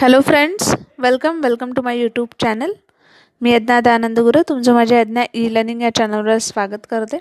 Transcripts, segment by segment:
Hello friends welcome welcome to my YouTube channel मी यज्ञा आनंद गुरु तुमचं माझ्या यज्ञा ई लर्निंग या चॅनलवर स्वागत करते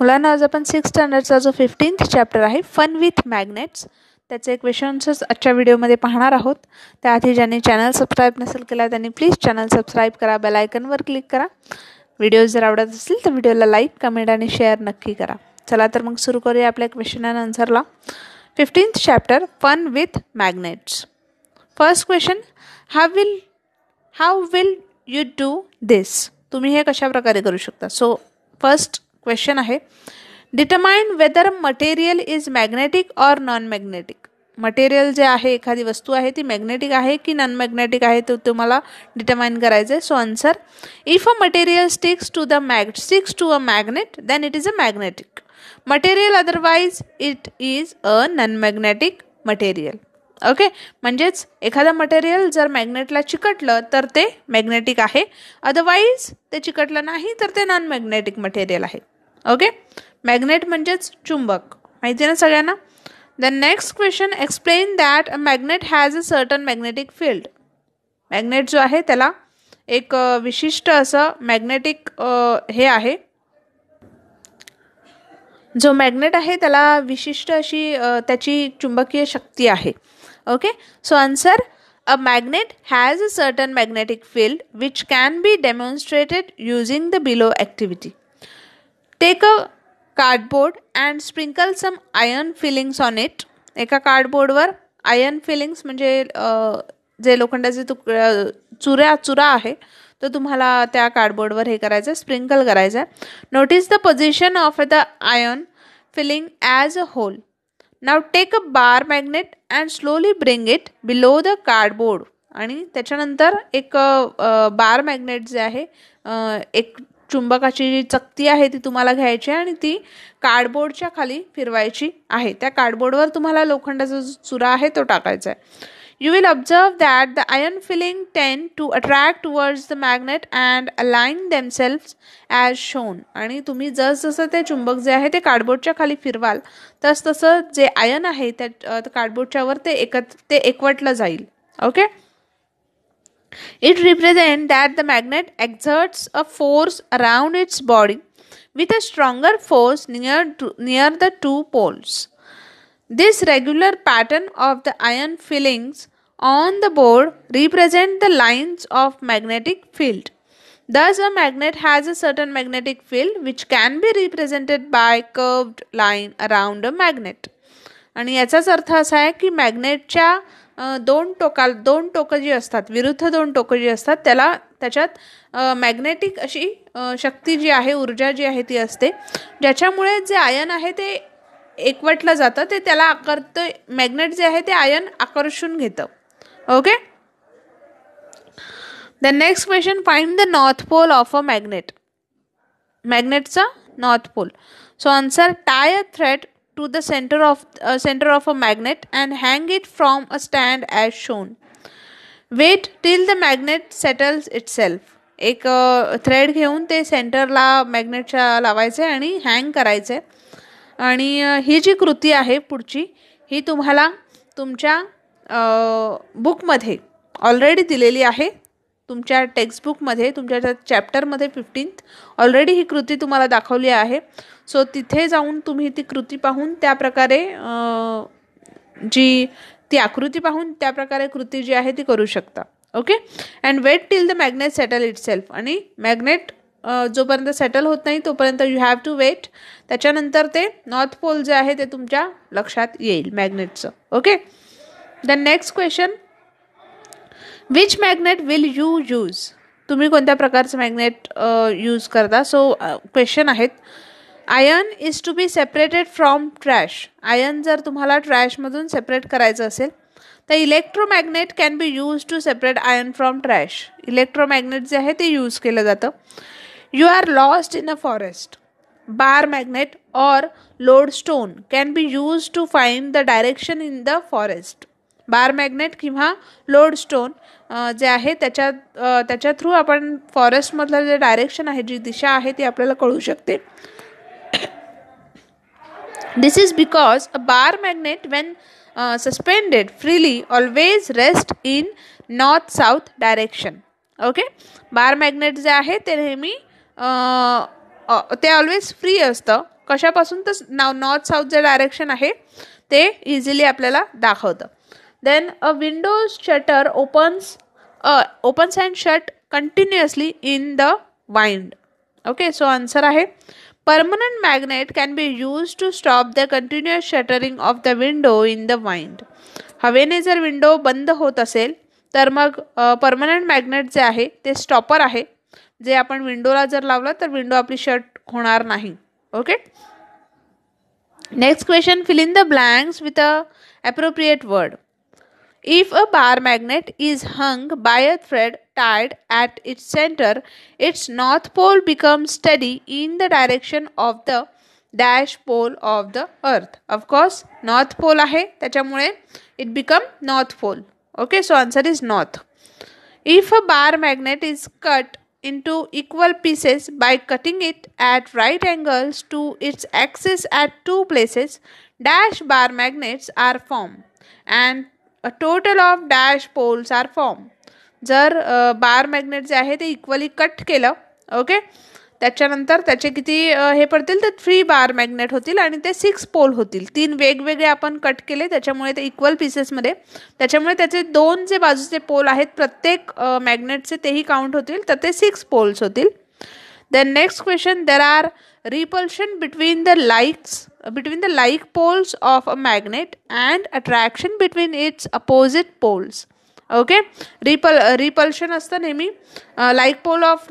मुलांना आज आपण सिक्स्थ स्टँडर्डचा जो फिफ्टीन्थ चॅप्टर आहे फन विथ मॅग्नेट्स त्याचे क्वेश्चन्सच आजच्या व्हिडिओमध्ये पाहणार आहोत त्याआधी ज्यांनी चॅनल सबस्क्राईब नसेल केला त्यांनी प्लीज चॅनल सबस्क्राईब करा बेलायकनवर क्लिक करा व्हिडिओ जर आवडत असतील तर व्हिडिओला लाईक कमेंट आणि शेअर नक्की करा चला तर मग सुरू करूया आपल्या क्वेश्चन अँड आन्सरला fifteenth chapter fun with magnets first question how will how will you do this तुम्ही हे कशा प्रकारे करू शकता सो फर्स्ट क्वेश्चन आहे डिटमाइंड whether material is magnetic or non magnetic material जे आहे एखादी वस्तू आहे ती मॅग्नेटिक आहे की नॉन मॅग्नेटिक आहे ते तुम्हाला डिटमाइन करायचं आहे so answer if a material sticks to the mag sticks to a magnet then it is a magnetic material otherwise it is a non magnetic material okay म्हणजेच एखादं material जर मॅग्नेटला चिकटलं तर ते मॅग्नेटिक आहे अदरवाईज ते चिकटलं नाही तर ते नॉन मॅग्नेटिक मटेरियल आहे ओके मॅग्नेट म्हणजेच चुंबक माहिती आहे ना सगळ्यांना the next question explain that a magnet has a certain magnetic field magnet जो आहे त्याला एक विशिष्ट असं मॅग्नेटिक हे आहे जो मॅग्नेट आहे त्याला विशिष्ट अशी त्याची चुंबकीय शक्ती आहे okay so answer a magnet has a certain magnetic field which can be demonstrated using the below activity take a cardboard and sprinkle some iron filings on it एका कार्डबोर्डवर आयर्न फिलिंग्स म्हणजे जे लोखंडाचे तुक चुऱ्या चुरा आहे तर तुम्हाला त्या कार्डबोर्डवर हे करायचं आहे स्प्रिंकल करायचं आहे notice the position of the iron filing as a whole now take a bar magnet and slowly bring it below the cardboard आणि त्याच्यानंतर एक बार मॅग्नेट जे आहे एक चुंबकाची जी चकती आहे ती तुम्हाला घ्यायची आहे आणि ती कार्डबोर्डच्या खाली फिरवायची आहे त्या कार्डबोर्डवर तुम्हाला लोखंडाचा जो चुरा आहे तो टाकायचा आहे You will observe that the ion filling tend to attract towards the magnet and align themselves as shown. आणि तुम्ही जसजसं ते चुंबक जे आहे ते कार्डबोर्डच्या खाली फिरवाल तस तसं जे आयन आहे त्या कार्डबोर्डच्यावर ते एकत ते एकवटलं जाईल okay it represent that the magnet exerts a force around its body with a stronger force near near the two poles This regular pattern of the iron fillings on the board represent the lines of magnetic field. Thus a magnet has a certain magnetic field which can be represented by curved line around a magnet. आणि याचाच अर्थ असा आहे की मॅग्नेटच्या दोन टोका दोन टोकं जी असतात विरुद्ध दोन टोकं जी असतात त्याला त्याच्यात मॅग्नेटिक अशी शक्ती जी आहे ऊर्जा जी आहे ती असते ज्याच्यामुळे जे आयन आहे ते एकवटलं जातं ते त्याला आकारतं मॅग्नेट जे आहे ते आयन आकर्षून घेतं okay the next question find the north pole of a magnet मॅग्नेटचा north pole so answer tie a thread to the centre of centre of a magnet and hang it from a stand as shown wait till the magnet settles itself एक thread uh, घेऊन ते सेंटरला मॅग्नेटच्या लावायचे आणि hang करायचे आणि ही जी कृती आहे पुढची ही तुम्हाला तुमच्या बुकमध्ये ऑलरेडी दिलेली आहे तुमच्या टेक्स्टबुकमध्ये तुमच्या त्या चॅप्टरमध्ये फिफ्टीन्थ ऑलरेडी ही कृती तुम्हाला दाखवली आहे सो तिथे जाऊन तुम्ही ती कृती पाहून त्याप्रकारे जी ती आकृती पाहून त्याप्रकारे कृती जी आहे ती करू शकता okay and wait till the magnet settle itself आणि मॅग्नेट जोपर्यंत सेटल होत नाही तोपर्यंत यू हॅव टू वेट त्याच्यानंतर ते नॉर्थ पोल जे आहे ते तुमच्या लक्षात येईल मॅग्नेटचं okay the next question which magnet will you use तुम्ही कोणत्या प्रकारचं मॅग्नेट यूज करता सो क्वेश्चन आहेत iron is to be separated from trash iron जर तुम्हाला ट्रॅशमधून सेपरेट करायचं असेल तर electromagnet can be use to separate iron from trash electromagnet जे आहे ते यूज केलं जातं you are lost in a forest bar magnet or lodestone can be use to find the direction in the forest bar magnet किंवा lodestone जे आहे त्याच्या त्याच्या थ्रू आपण फॉरेस्टमधलं जे डायरेक्शन आहे जी दिशा आहे ती आपल्याला कळू शकते this is because a bar magnet when suspended freely always rest in north south direction okay bar magnet जे आहे ते नेहमी ते ऑलवेज फ्री असतं कशापासून तर नाव नॉर्थ साऊथ जे डायरेक्शन आहे ते इझिली आपल्याला दाखवतं then a windows shutter opens opens and shut continuously in the wind okay so answer आहे permanent magnet can be use to stop the continuous shuttering of the window in the wind हवेने जर window बंद होत असेल तर मग permanent magnet जे आहे ते स्टॉपर आहे जे आपण विंडोला जर लावलं तर विंडो आपली शर्ट होणार नाही okay next question fill in the blanks with a appropriate word if a bar magnet is hung by a thread tied at its centre its north pole become steady in the direction of the dash pole of the earth of course north pole आहे त्याच्यामुळे it become north pole okay so answer is north if a bar magnet is cut into equal pieces by cutting it at right angles to its axis at two places, dash bar magnets are formed and a total of dash poles are formed. जर बार magnet जे आहे ते equally cut केलं okay त्याच्यानंतर त्याचे किती हे पडतील तर थ्री बार मॅग्नेट होतील आणि ते सिक्स पोल होतील तीन वेगवेगळे आपण कट केले त्याच्यामुळे ते इक्वल पीसेसमध्ये त्याच्यामुळे त्याचे दोन जे बाजूचे पोल आहेत प्रत्येक मॅग्नेटचे तेही काउंट होतील तर ते सिक्स पोल्स होतील then next question there are repulsion between the likes between the like poles of a magnet and attraction between its opposite poles okay रिपल रिपल्शन असतं नेहमी like pole of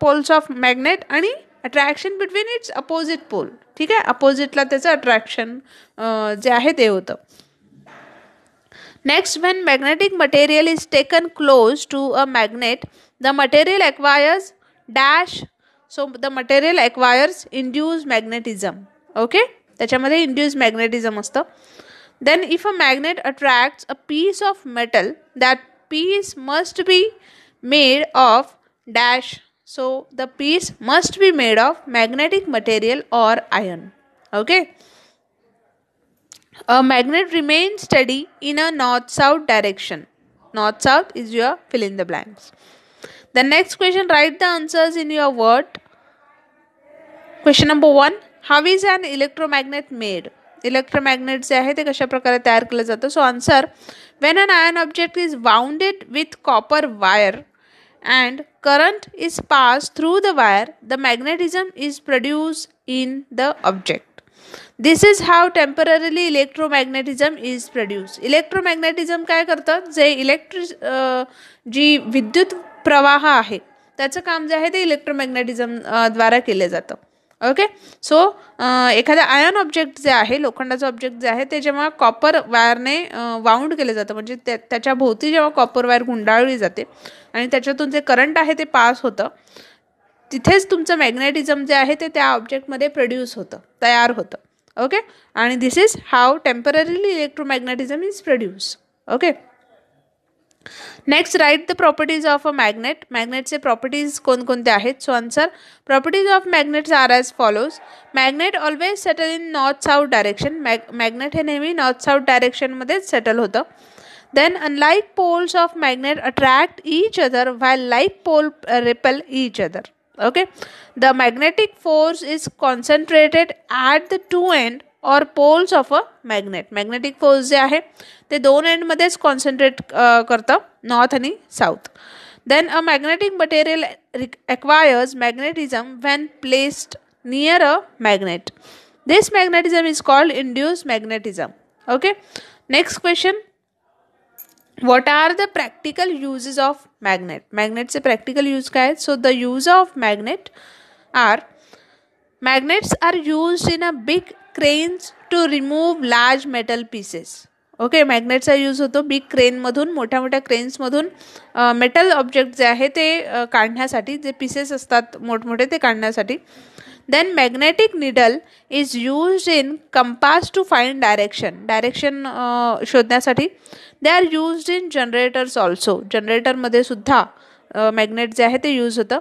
poles of magnet आणि attraction between its opposite pole ठीक आहे अपोजिटला त्याचं attraction uh, जे आहे ते होतं next when magnetic material is taken close to a magnet the material acquires dash so the material acquires induce magnetism okay त्याच्यामध्ये induce magnetism असतं Then, if a magnet attracts a piece of metal, that piece must be made of dash. So, the piece must be made of magnetic material or iron. Okay. A magnet remains steady in a north south direction. North south is your fill in the blanks. The next question write the answers in your word. Question number 1 How is an electromagnet made? Electromagnet जे आहे ते कशा तयार केलं जातं so answer when an iron object is wounded with copper wire and current is pass through the wire the magnetism is produce in the object this is how temporarily electromagnetism is produce electromagnetism काय करतं जे इलेक्ट्रि जी विद्युत प्रवाह आहे त्याचं काम जे आहे ते इलेक्ट्रोमॅग्नेटिझमद्वारा केलं जातं ओके सो एखादा आयन ऑब्जेक्ट जे आहे लोखंडाचं ऑब्जेक्ट जे आहे ते जेव्हा कॉपर वायरने वाउंड केलं जातं म्हणजे त्या त्याच्या भोवती जेव्हा कॉपर वायर गुंडाळली जाते आणि त्याच्यातून जे करंट आहे ते पास होतं तिथेच तुमचं मॅग्नेटिझम जे आहे ते त्या ऑब्जेक्टमध्ये प्रोड्यूस होतं तयार होतं ओके आणि this is how temporarily electromagnetism is produce okay next right the properties of a magnet मॅग्नेटचे प्रॉपर्टीज कोणकोणते आहेत so answer properties of magnets are as follows magnet always settle in north south direction mag magnet हे नेहमी north south डायरेक्शनमध्येच settle होतं then unlike poles of magnet attract each other why like pole repel each other okay the magnetic force is concentrated at the to end or poles of a magnet magnetic force जे आहे ते दोन एंडमध्येच concentrate करतं north आणि south then a magnetic material acquires magnetism when placed near a magnet this magnetism is called induce magnetism okay next question what are the practical uses of magnet मॅग्नेटचे practical use काय है so the use of magnet are magnets are use in a big cranes to remove large metal pieces okay मॅग्नेटचा use होतो big क्रेनमधून मोठ्या मोठ्या क्रेन्समधून metal object जे आहे ते काढण्यासाठी जे पीसेस असतात मोठमोठे ते काढण्यासाठी then magnetic needle is use in compass to find direction direction शोधण्यासाठी they are use in generators also जनरेटरमध्ये सुद्धा मॅग्नेट जे आहे ते यूज होतं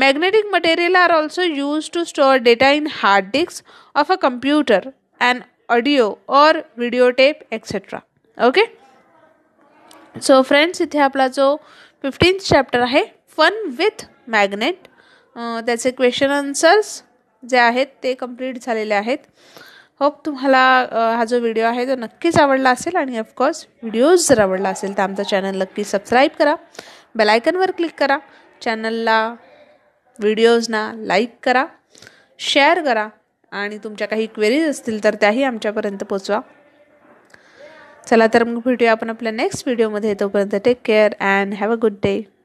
magnetic material are also use to store data in hard disk of a computer and audio or video tape etcetera okay so friends इथे आपला जो fifteenth chapter आहे फन विथ मॅग्नेट त्याचे क्वेश्चन आन्सर्स जे आहेत ते complete झालेले आहेत होप तुम्हाला हा जो व्हिडिओ आहे तो नक्कीच आवडला असेल आणि ऑफकोर्स व्हिडिओज जर आवडला असेल तर आमचा चॅनल नक्की सबस्क्राईब करा बेलायकनवर क्लिक करा चॅनलला व्हिडिओजना लाईक करा शेअर करा आणि तुमच्या काही क्वेरीज असतील तर त्याही आमच्यापर्यंत पोचवा चला तर मग भेटूया आपण आपल्या नेक्स्ट व्हिडिओमध्ये तोपर्यंत take care and have a good day